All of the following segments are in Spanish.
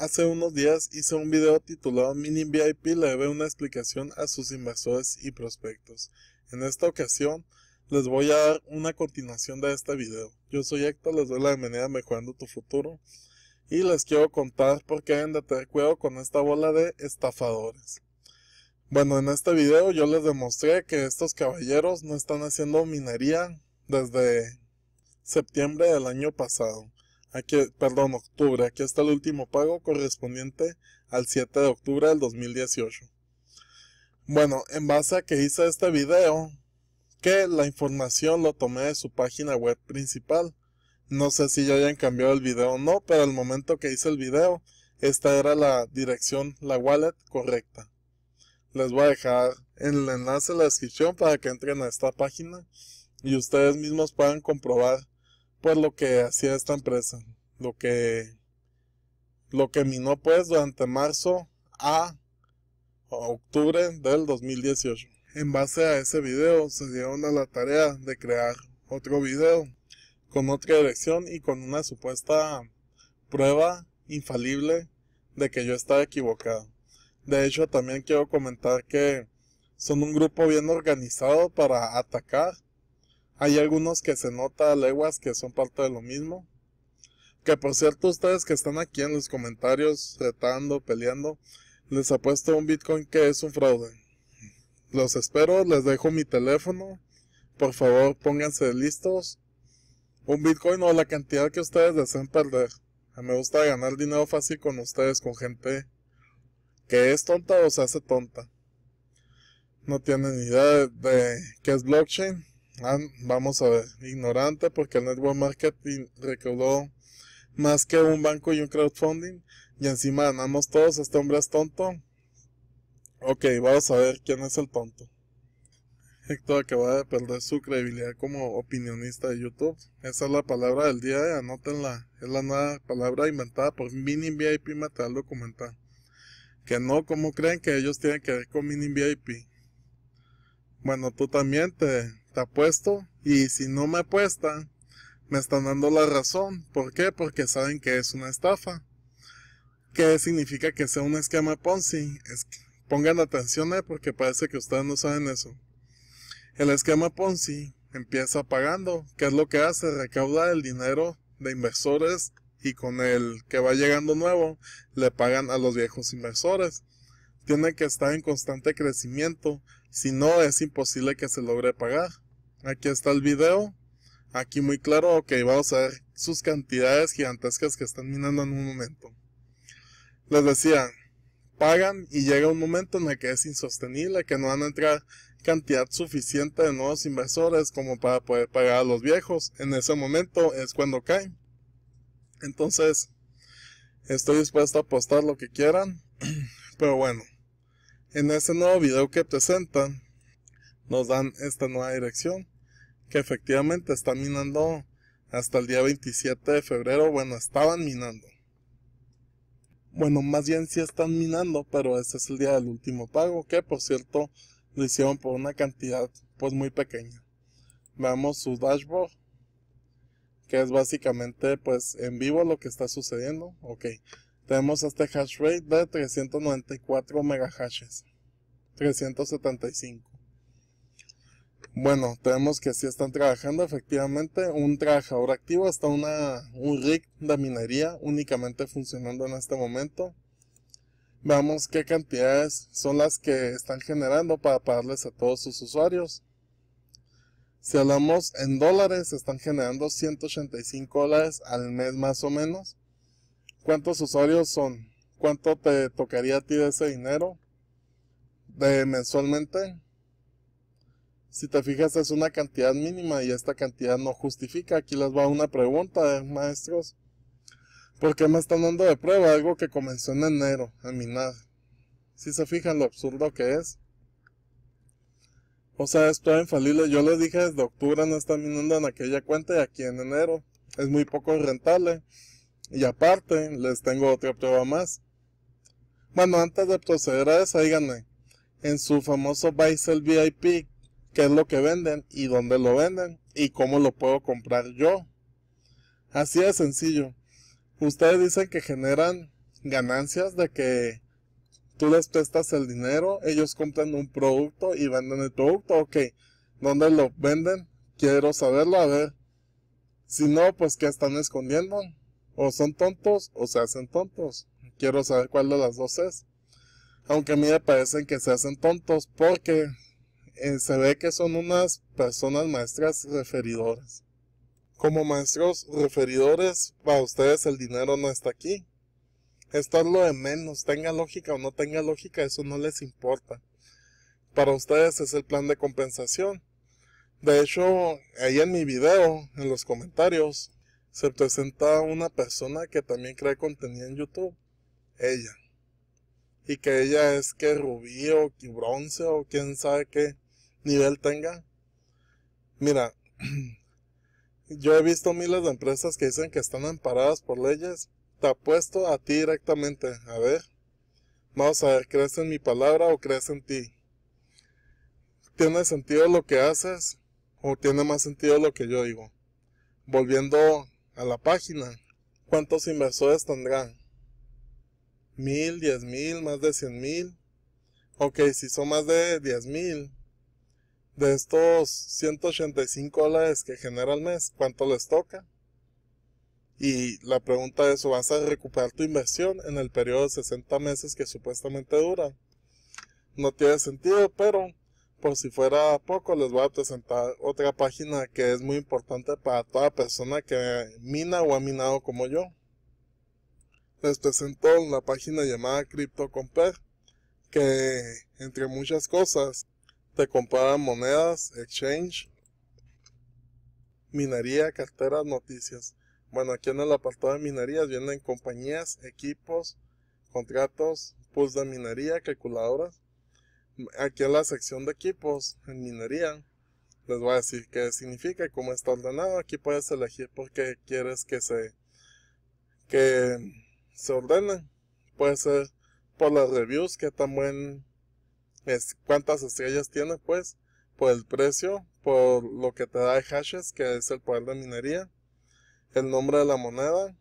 Hace unos días hice un video titulado Mini VIP le debe una explicación a sus inversores y prospectos. En esta ocasión les voy a dar una continuación de este video. Yo soy Héctor, les doy la bienvenida a Mejorando tu Futuro y les quiero contar por qué deben de tener cuidado con esta bola de estafadores. Bueno, en este video yo les demostré que estos caballeros no están haciendo minería desde septiembre del año pasado aquí, perdón, octubre. Aquí está el último pago correspondiente al 7 de octubre del 2018. Bueno, en base a que hice este video, que la información lo tomé de su página web principal. No sé si ya hayan cambiado el video o no, pero al momento que hice el video, esta era la dirección, la wallet correcta. Les voy a dejar el enlace en la descripción para que entren a esta página y ustedes mismos puedan comprobar pues lo que hacía esta empresa, lo que lo que minó pues durante marzo a octubre del 2018. En base a ese video se dieron a la tarea de crear otro video con otra dirección y con una supuesta prueba infalible de que yo estaba equivocado. De hecho también quiero comentar que son un grupo bien organizado para atacar hay algunos que se nota leguas que son parte de lo mismo. Que por cierto, ustedes que están aquí en los comentarios retando, peleando, les apuesto un Bitcoin que es un fraude. Los espero, les dejo mi teléfono. Por favor, pónganse listos. Un Bitcoin o la cantidad que ustedes deseen perder. Me gusta ganar dinero fácil con ustedes, con gente que es tonta o se hace tonta. No tienen ni idea de, de qué es blockchain. Ah, vamos a ver, ignorante porque el network marketing recaudó más que un banco y un crowdfunding y encima ganamos todos, este hombre es tonto. Ok, vamos a ver quién es el tonto. Héctor acaba de perder su credibilidad como opinionista de YouTube. Esa es la palabra del día, eh, anótenla. Es la nueva palabra inventada por Mini VIP Material Documental. Que no, como creen que ellos tienen que ver con Mini VIP? Bueno, tú también te está apuesto. Y si no me apuesta me están dando la razón. ¿Por qué? Porque saben que es una estafa. ¿Qué significa que sea un esquema Ponzi? pongan atención eh, porque parece que ustedes no saben eso. El esquema Ponzi empieza pagando. que es lo que hace? Recauda el dinero de inversores y con el que va llegando nuevo le pagan a los viejos inversores. Tiene que estar en constante crecimiento si no, es imposible que se logre pagar. Aquí está el video. Aquí muy claro, ok, vamos a ver sus cantidades gigantescas que están minando en un momento. Les decía, pagan y llega un momento en el que es insostenible, que no van a entrar cantidad suficiente de nuevos inversores como para poder pagar a los viejos. En ese momento es cuando caen. Entonces, estoy dispuesto a apostar lo que quieran, pero bueno. En ese nuevo video que presentan, nos dan esta nueva dirección, que efectivamente está minando hasta el día 27 de febrero, bueno, estaban minando. Bueno, más bien sí están minando, pero este es el día del último pago, que por cierto lo hicieron por una cantidad pues muy pequeña. Veamos su dashboard, que es básicamente pues en vivo lo que está sucediendo. Ok, tenemos este hash rate de 394 megahashes. 375. Bueno, tenemos que si están trabajando efectivamente un trabajador activo, hasta una, un rig de minería únicamente funcionando en este momento. Veamos qué cantidades son las que están generando para pagarles a todos sus usuarios. Si hablamos en dólares, están generando 185 dólares al mes más o menos cuántos usuarios son, cuánto te tocaría a ti de ese dinero de mensualmente. Si te fijas es una cantidad mínima y esta cantidad no justifica. Aquí les va una pregunta, eh, maestros. ¿Por qué me están dando de prueba algo que comenzó en enero? A mí nada. Si se fijan lo absurdo que es. O sea, esto es infalible. Yo les dije desde octubre no están minando en aquella cuenta y aquí en enero. Es muy poco rentable. Y aparte, les tengo otra prueba más. Bueno, antes de proceder a eso, díganme, en su famoso Bicel VIP, ¿qué es lo que venden y dónde lo venden y cómo lo puedo comprar yo? Así de sencillo. Ustedes dicen que generan ganancias de que tú les prestas el dinero, ellos compran un producto y venden el producto. Ok, ¿dónde lo venden? Quiero saberlo, a ver. Si no, pues ¿qué están escondiendo? O son tontos o se hacen tontos. Quiero saber cuál de las dos es. Aunque a mí me parecen que se hacen tontos porque eh, se ve que son unas personas maestras referidoras. Como maestros referidores, para ustedes el dinero no está aquí. Esto es lo de menos, tenga lógica o no tenga lógica, eso no les importa. Para ustedes es el plan de compensación. De hecho, ahí en mi video, en los comentarios, se presenta una persona que también crea contenido en YouTube, ella. Y que ella es que rubí o que bronce o quién sabe qué nivel tenga. Mira, yo he visto miles de empresas que dicen que están amparadas por leyes. Te apuesto a ti directamente. A ver, vamos a ver, ¿crees en mi palabra o crees en ti? ¿Tiene sentido lo que haces o tiene más sentido lo que yo digo? Volviendo a la página. ¿Cuántos inversores tendrán? ¿Mil, diez mil, más de cien mil? Ok, si son más de diez mil, de estos 185 dólares que genera al mes, ¿cuánto les toca? Y la pregunta es, ¿vas a recuperar tu inversión en el periodo de 60 meses que supuestamente dura? No tiene sentido, pero por si fuera poco, les voy a presentar otra página que es muy importante para toda persona que mina o ha minado como yo. Les presento la página llamada CryptoCompare, que entre muchas cosas te compara monedas, exchange, minería, carteras, noticias. Bueno, aquí en el apartado de minerías vienen compañías, equipos, contratos, pools de minería, calculadoras, aquí en la sección de equipos en minería les voy a decir qué significa y cómo está ordenado. Aquí puedes elegir por qué quieres que se, que se ordene. Puede ser por las reviews, qué tan buen es, cuántas estrellas tiene, pues, por el precio, por lo que te da de hashes, que es el poder de minería, el nombre de la moneda,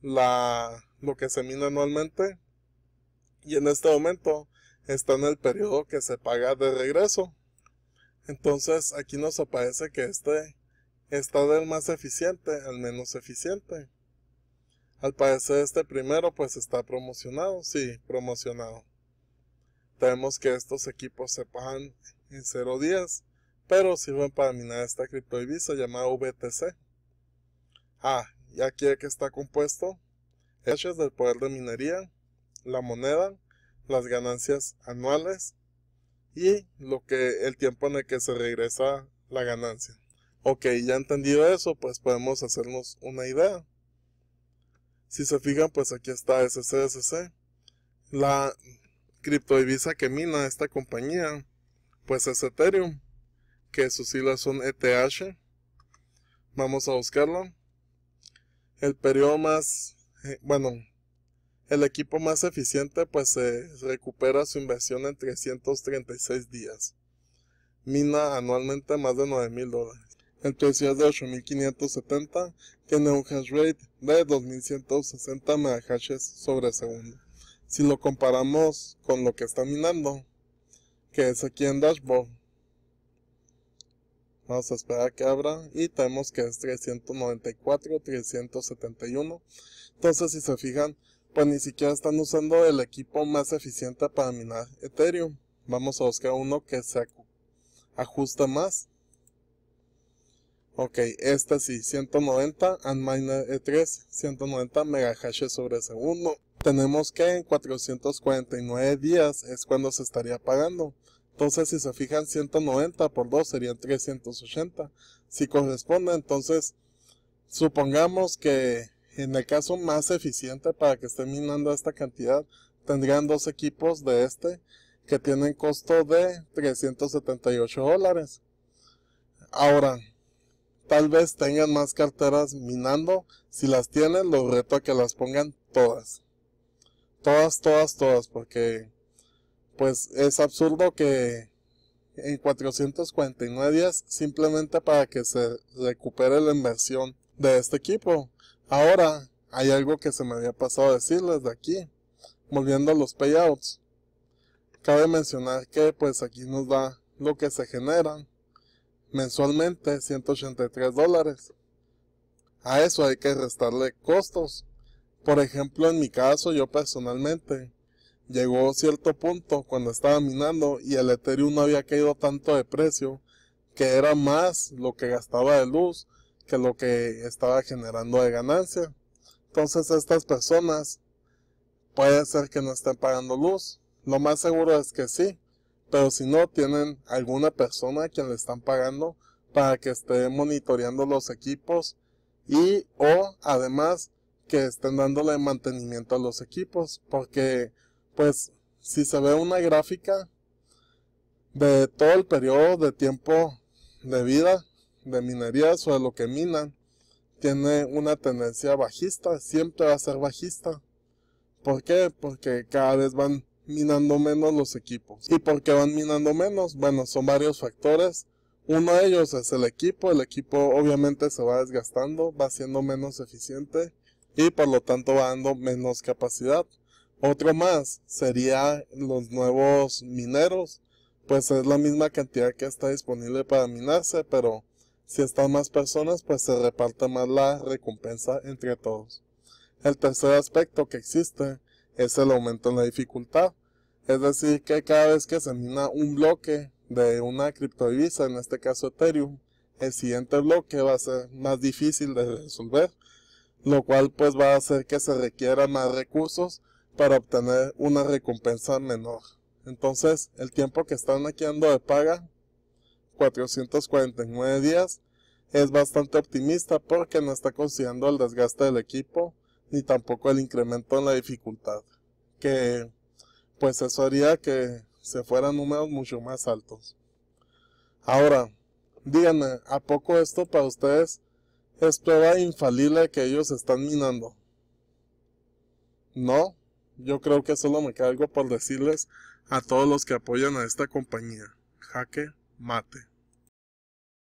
la, lo que se mina anualmente. Y en este momento está en el periodo que se paga de regreso. Entonces aquí nos aparece que este está del más eficiente al menos eficiente. Al parecer este primero pues está promocionado, sí, promocionado. Tenemos que estos equipos se pagan en 0 días, pero sirven para minar esta criptodivisa llamada VTC. Ah, y aquí que está compuesto, Hechos del poder de minería, la moneda, las ganancias anuales y lo que el tiempo en el que se regresa la ganancia. Ok, ya entendido eso, pues podemos hacernos una idea. Si se fijan, pues aquí está SCSC. La cripto criptodivisa que mina esta compañía, pues es Ethereum, que sus siglas son ETH. Vamos a buscarlo. El periodo más, eh, bueno, el equipo más eficiente pues se recupera su inversión en 336 días. Mina anualmente más de 9 mil dólares. El precio es de 8.570, Tiene un hash rate de 2.160 megahashes sobre segundo. Si lo comparamos con lo que está minando, que es aquí en Dashboard, Vamos a esperar que abra y tenemos que es 394, 371. Entonces, si se fijan, pues ni siquiera están usando el equipo más eficiente para minar Ethereum. Vamos a buscar uno que se ajusta más. Ok, esta sí, 190 and miner E3, 190 megahashes sobre segundo. Tenemos que en 449 días es cuando se estaría pagando. Entonces si se fijan 190 por 2 serían 380. Si corresponde, entonces supongamos que en el caso más eficiente para que estén minando esta cantidad, tendrían dos equipos de este que tienen costo de 378 dólares. Ahora, tal vez tengan más carteras minando. Si las tienen, los reto a que las pongan todas. Todas, todas, todas, porque pues es absurdo que en 449 días simplemente para que se recupere la inversión de este equipo. Ahora, hay algo que se me había pasado a decirles de aquí, volviendo a los payouts. Cabe mencionar que pues aquí nos da lo que se generan mensualmente, 183 dólares. A eso hay que restarle costos. Por ejemplo, en mi caso, yo personalmente, llegó cierto punto cuando estaba minando y el Ethereum no había caído tanto de precio, que era más lo que gastaba de luz que lo que estaba generando de ganancia. Entonces estas personas puede ser que no estén pagando luz. Lo más seguro es que sí, pero si no, tienen alguna persona que quien le están pagando para que esté monitoreando los equipos y o además que estén dándole mantenimiento a los equipos porque pues si se ve una gráfica de todo el periodo de tiempo de vida de minería o de lo que minan tiene una tendencia bajista, siempre va a ser bajista. ¿Por qué? Porque cada vez van minando menos los equipos. ¿Y por qué van minando menos? Bueno, son varios factores. Uno de ellos es el equipo. El equipo obviamente se va desgastando, va siendo menos eficiente y por lo tanto va dando menos capacidad. Otro más sería los nuevos mineros. Pues es la misma cantidad que está disponible para minarse, pero si están más personas, pues se reparte más la recompensa entre todos. El tercer aspecto que existe es el aumento en la dificultad. Es decir, que cada vez que se mina un bloque de una criptodivisa, en este caso Ethereum, el siguiente bloque va a ser más difícil de resolver, lo cual pues va a hacer que se requieran más recursos para obtener una recompensa menor. Entonces, el tiempo que están aquí dando de paga 449 días es bastante optimista porque no está considerando el desgaste del equipo ni tampoco el incremento en la dificultad, que pues eso haría que se fueran números mucho más altos. Ahora, díganme, ¿a poco esto para ustedes es prueba infalible que ellos están minando? No, yo creo que solo me algo por decirles a todos los que apoyan a esta compañía. Jaque mate